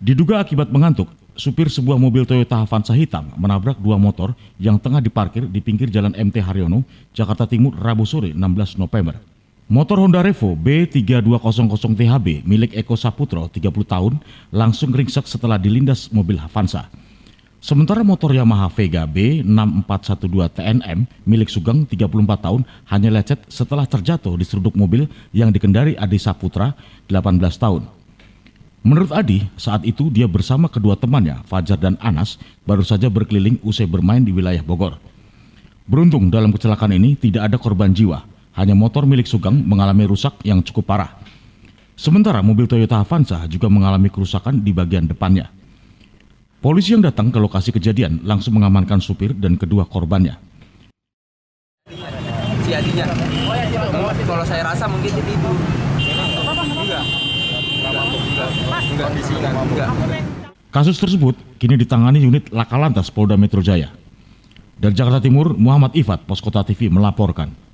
Diduga akibat mengantuk, supir sebuah mobil Toyota Avanza hitam menabrak dua motor yang tengah diparkir di pinggir jalan MT Haryono, Jakarta Timur, Rabu sore 16 November. Motor Honda Revo B3200THB milik Eko Saputro, 30 tahun, langsung ringsek setelah dilindas mobil Avanza. Sementara motor Yamaha Vega B6412TNM milik Sugeng, 34 tahun, hanya lecet setelah terjatuh di seruduk mobil yang dikendari Adi Saputra, 18 tahun. Menurut Adi, saat itu dia bersama kedua temannya, Fajar dan Anas, baru saja berkeliling usai bermain di wilayah Bogor. Beruntung dalam kecelakaan ini tidak ada korban jiwa, hanya motor milik Sugeng mengalami rusak yang cukup parah. Sementara mobil Toyota Avanza juga mengalami kerusakan di bagian depannya. Polisi yang datang ke lokasi kejadian langsung mengamankan supir dan kedua korbannya. Si Adinya, kalau saya rasa mungkin itu. Kasus tersebut kini ditangani unit Lakalantas Polda Metro Jaya. Dari Jakarta Timur, Muhammad Ifat, Poskota TV melaporkan.